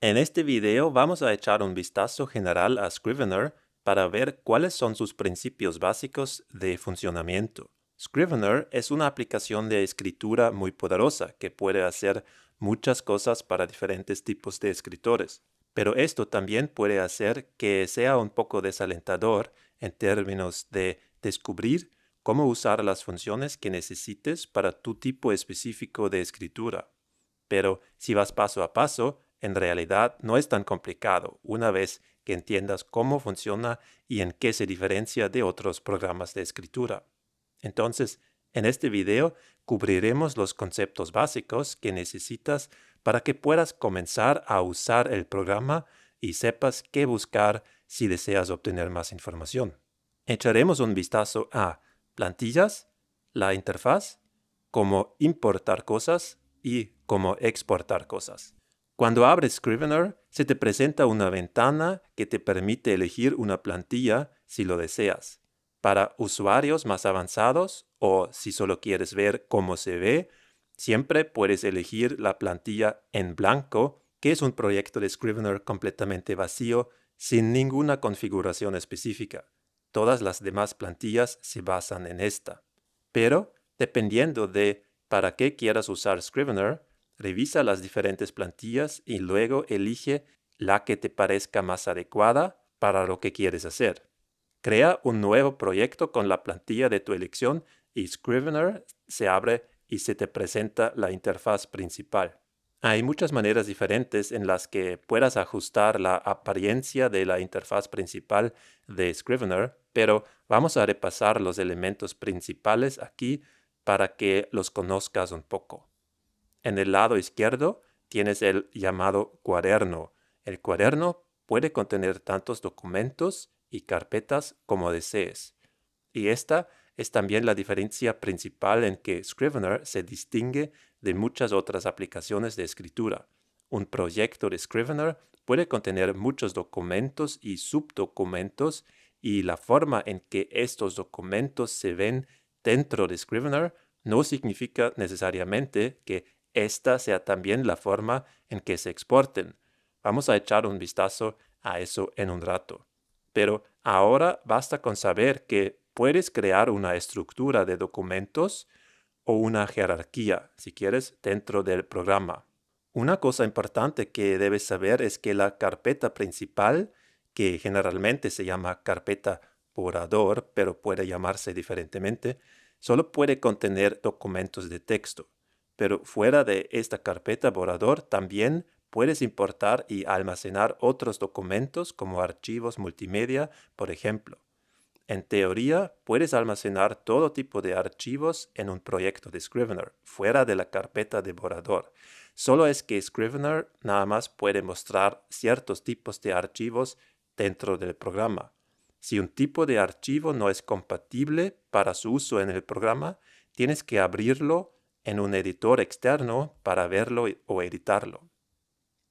En este video vamos a echar un vistazo general a Scrivener para ver cuáles son sus principios básicos de funcionamiento. Scrivener es una aplicación de escritura muy poderosa que puede hacer muchas cosas para diferentes tipos de escritores, pero esto también puede hacer que sea un poco desalentador en términos de descubrir cómo usar las funciones que necesites para tu tipo específico de escritura. Pero si vas paso a paso, en realidad no es tan complicado una vez que entiendas cómo funciona y en qué se diferencia de otros programas de escritura. Entonces, en este video cubriremos los conceptos básicos que necesitas para que puedas comenzar a usar el programa y sepas qué buscar si deseas obtener más información. Echaremos un vistazo a plantillas, la interfaz, cómo importar cosas y cómo exportar cosas. Cuando abres Scrivener, se te presenta una ventana que te permite elegir una plantilla si lo deseas. Para usuarios más avanzados o si solo quieres ver cómo se ve, siempre puedes elegir la plantilla en blanco, que es un proyecto de Scrivener completamente vacío, sin ninguna configuración específica. Todas las demás plantillas se basan en esta. Pero, dependiendo de para qué quieras usar Scrivener, Revisa las diferentes plantillas y luego elige la que te parezca más adecuada para lo que quieres hacer. Crea un nuevo proyecto con la plantilla de tu elección y Scrivener se abre y se te presenta la interfaz principal. Hay muchas maneras diferentes en las que puedas ajustar la apariencia de la interfaz principal de Scrivener, pero vamos a repasar los elementos principales aquí para que los conozcas un poco. En el lado izquierdo tienes el llamado cuaderno. El cuaderno puede contener tantos documentos y carpetas como desees. Y esta es también la diferencia principal en que Scrivener se distingue de muchas otras aplicaciones de escritura. Un proyecto de Scrivener puede contener muchos documentos y subdocumentos y la forma en que estos documentos se ven dentro de Scrivener no significa necesariamente que esta sea también la forma en que se exporten. Vamos a echar un vistazo a eso en un rato. Pero ahora basta con saber que puedes crear una estructura de documentos o una jerarquía, si quieres, dentro del programa. Una cosa importante que debes saber es que la carpeta principal, que generalmente se llama carpeta porador, pero puede llamarse diferentemente, solo puede contener documentos de texto pero fuera de esta carpeta borrador también puedes importar y almacenar otros documentos como archivos multimedia, por ejemplo. En teoría, puedes almacenar todo tipo de archivos en un proyecto de Scrivener, fuera de la carpeta de borrador. Solo es que Scrivener nada más puede mostrar ciertos tipos de archivos dentro del programa. Si un tipo de archivo no es compatible para su uso en el programa, tienes que abrirlo en un editor externo para verlo o editarlo.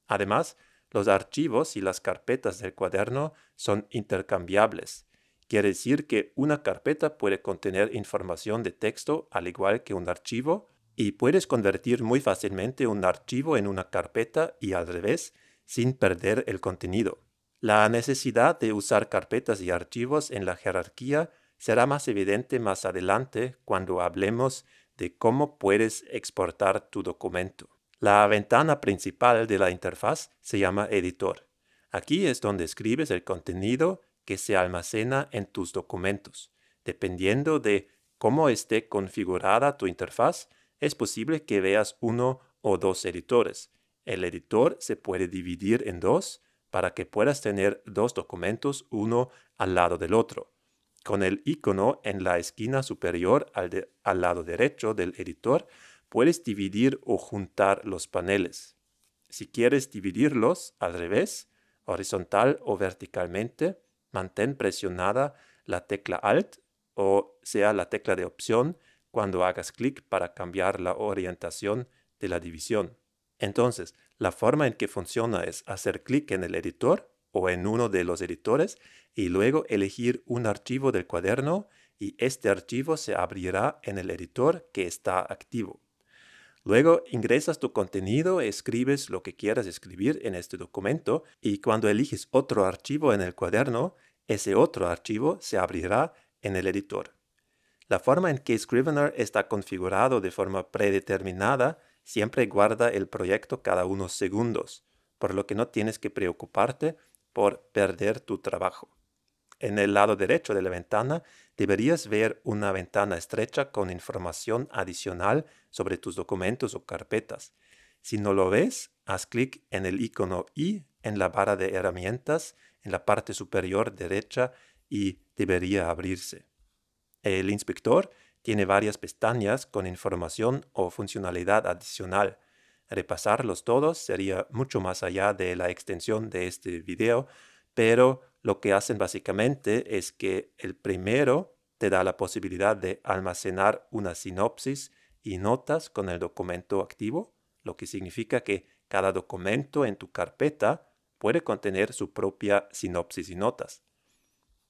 Además, los archivos y las carpetas del cuaderno son intercambiables. Quiere decir que una carpeta puede contener información de texto al igual que un archivo y puedes convertir muy fácilmente un archivo en una carpeta y al revés sin perder el contenido. La necesidad de usar carpetas y archivos en la jerarquía será más evidente más adelante cuando hablemos de cómo puedes exportar tu documento. La ventana principal de la interfaz se llama editor. Aquí es donde escribes el contenido que se almacena en tus documentos. Dependiendo de cómo esté configurada tu interfaz, es posible que veas uno o dos editores. El editor se puede dividir en dos para que puedas tener dos documentos uno al lado del otro con el icono en la esquina superior al, al lado derecho del editor, puedes dividir o juntar los paneles. Si quieres dividirlos al revés, horizontal o verticalmente, mantén presionada la tecla Alt o sea la tecla de opción cuando hagas clic para cambiar la orientación de la división. Entonces, la forma en que funciona es hacer clic en el editor o en uno de los editores y luego elegir un archivo del cuaderno y este archivo se abrirá en el editor que está activo. Luego ingresas tu contenido, escribes lo que quieras escribir en este documento y cuando eliges otro archivo en el cuaderno, ese otro archivo se abrirá en el editor. La forma en que Scrivener está configurado de forma predeterminada siempre guarda el proyecto cada unos segundos, por lo que no tienes que preocuparte por perder tu trabajo. En el lado derecho de la ventana deberías ver una ventana estrecha con información adicional sobre tus documentos o carpetas. Si no lo ves, haz clic en el icono i en la barra de herramientas en la parte superior derecha y debería abrirse. El inspector tiene varias pestañas con información o funcionalidad adicional. Repasarlos todos sería mucho más allá de la extensión de este video, pero lo que hacen básicamente es que el primero te da la posibilidad de almacenar una sinopsis y notas con el documento activo, lo que significa que cada documento en tu carpeta puede contener su propia sinopsis y notas.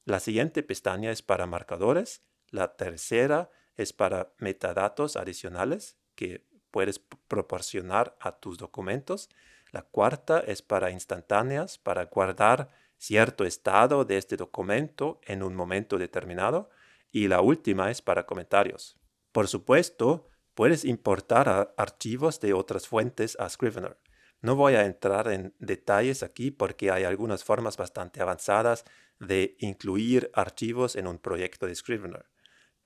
La siguiente pestaña es para marcadores, la tercera es para metadatos adicionales, que puedes proporcionar a tus documentos. La cuarta es para instantáneas, para guardar cierto estado de este documento en un momento determinado. Y la última es para comentarios. Por supuesto, puedes importar archivos de otras fuentes a Scrivener. No voy a entrar en detalles aquí porque hay algunas formas bastante avanzadas de incluir archivos en un proyecto de Scrivener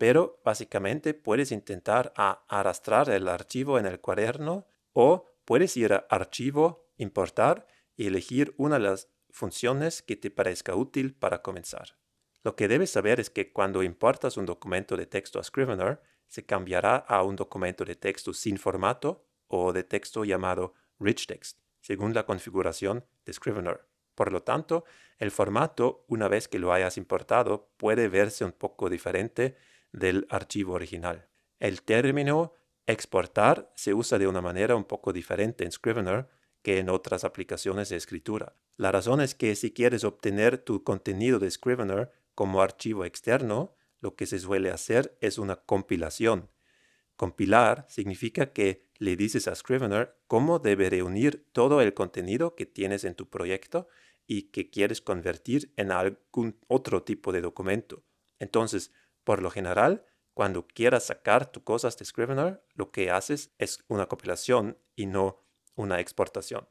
pero básicamente puedes intentar arrastrar el archivo en el cuaderno o puedes ir a Archivo, Importar y elegir una de las funciones que te parezca útil para comenzar. Lo que debes saber es que cuando importas un documento de texto a Scrivener, se cambiará a un documento de texto sin formato o de texto llamado rich text, según la configuración de Scrivener. Por lo tanto, el formato, una vez que lo hayas importado, puede verse un poco diferente del archivo original. El término exportar se usa de una manera un poco diferente en Scrivener que en otras aplicaciones de escritura. La razón es que si quieres obtener tu contenido de Scrivener como archivo externo, lo que se suele hacer es una compilación. Compilar significa que le dices a Scrivener cómo debe reunir todo el contenido que tienes en tu proyecto y que quieres convertir en algún otro tipo de documento. Entonces, por lo general, cuando quieras sacar tus cosas de Scrivener, lo que haces es una compilación y no una exportación.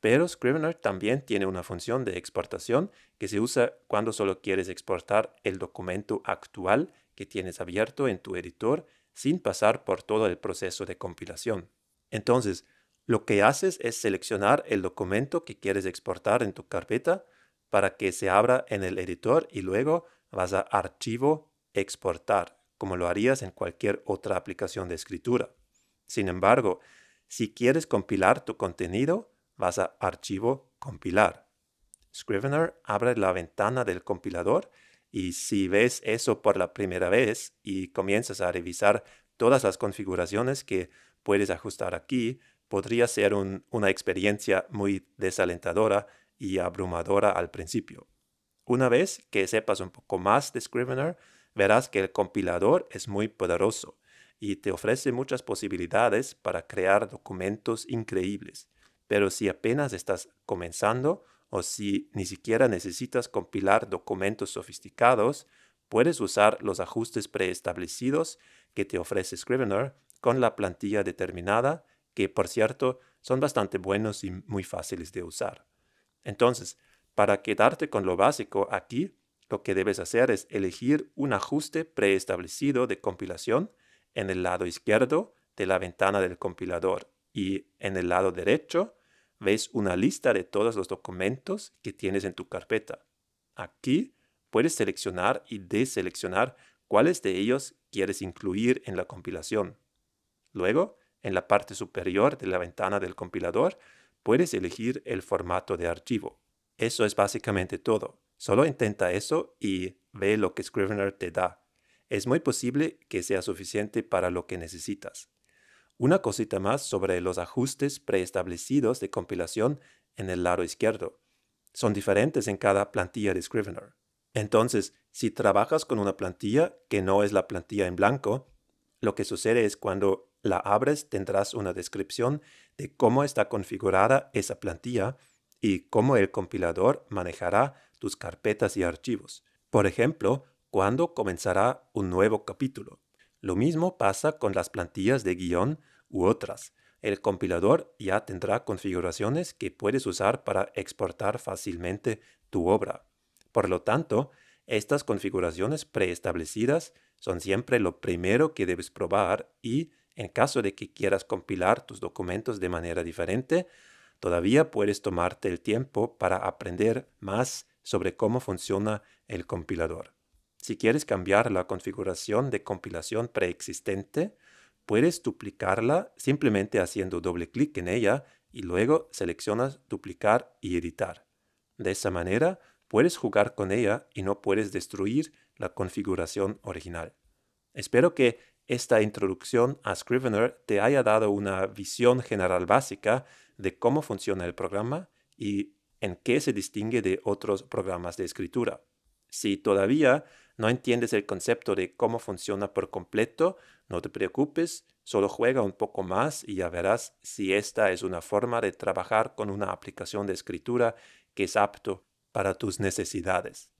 Pero Scrivener también tiene una función de exportación que se usa cuando solo quieres exportar el documento actual que tienes abierto en tu editor sin pasar por todo el proceso de compilación. Entonces, lo que haces es seleccionar el documento que quieres exportar en tu carpeta para que se abra en el editor y luego vas a Archivo, exportar, como lo harías en cualquier otra aplicación de escritura. Sin embargo, si quieres compilar tu contenido, vas a Archivo Compilar. Scrivener abre la ventana del compilador y si ves eso por la primera vez y comienzas a revisar todas las configuraciones que puedes ajustar aquí, podría ser una experiencia muy desalentadora y abrumadora al principio. Una vez que sepas un poco más de Scrivener, verás que el compilador es muy poderoso y te ofrece muchas posibilidades para crear documentos increíbles. Pero si apenas estás comenzando o si ni siquiera necesitas compilar documentos sofisticados, puedes usar los ajustes preestablecidos que te ofrece Scrivener con la plantilla determinada, que por cierto son bastante buenos y muy fáciles de usar. Entonces, para quedarte con lo básico aquí, lo que debes hacer es elegir un ajuste preestablecido de compilación en el lado izquierdo de la ventana del compilador y en el lado derecho ves una lista de todos los documentos que tienes en tu carpeta. Aquí puedes seleccionar y deseleccionar cuáles de ellos quieres incluir en la compilación. Luego, en la parte superior de la ventana del compilador, puedes elegir el formato de archivo. Eso es básicamente todo. Solo intenta eso y ve lo que Scrivener te da. Es muy posible que sea suficiente para lo que necesitas. Una cosita más sobre los ajustes preestablecidos de compilación en el lado izquierdo. Son diferentes en cada plantilla de Scrivener. Entonces, si trabajas con una plantilla que no es la plantilla en blanco, lo que sucede es cuando la abres tendrás una descripción de cómo está configurada esa plantilla y cómo el compilador manejará tus carpetas y archivos. Por ejemplo, cuándo comenzará un nuevo capítulo. Lo mismo pasa con las plantillas de guión u otras. El compilador ya tendrá configuraciones que puedes usar para exportar fácilmente tu obra. Por lo tanto, estas configuraciones preestablecidas son siempre lo primero que debes probar y, en caso de que quieras compilar tus documentos de manera diferente, todavía puedes tomarte el tiempo para aprender más sobre cómo funciona el compilador. Si quieres cambiar la configuración de compilación preexistente, puedes duplicarla simplemente haciendo doble clic en ella y luego seleccionas duplicar y editar. De esa manera, puedes jugar con ella y no puedes destruir la configuración original. Espero que esta introducción a Scrivener te haya dado una visión general básica de cómo funciona el programa y en qué se distingue de otros programas de escritura. Si todavía no entiendes el concepto de cómo funciona por completo, no te preocupes, solo juega un poco más y ya verás si esta es una forma de trabajar con una aplicación de escritura que es apto para tus necesidades.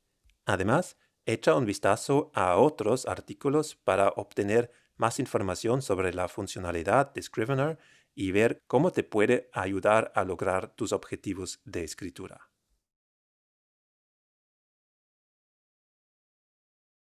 Además, echa un vistazo a otros artículos para obtener más información sobre la funcionalidad de Scrivener y ver cómo te puede ayudar a lograr tus objetivos de escritura.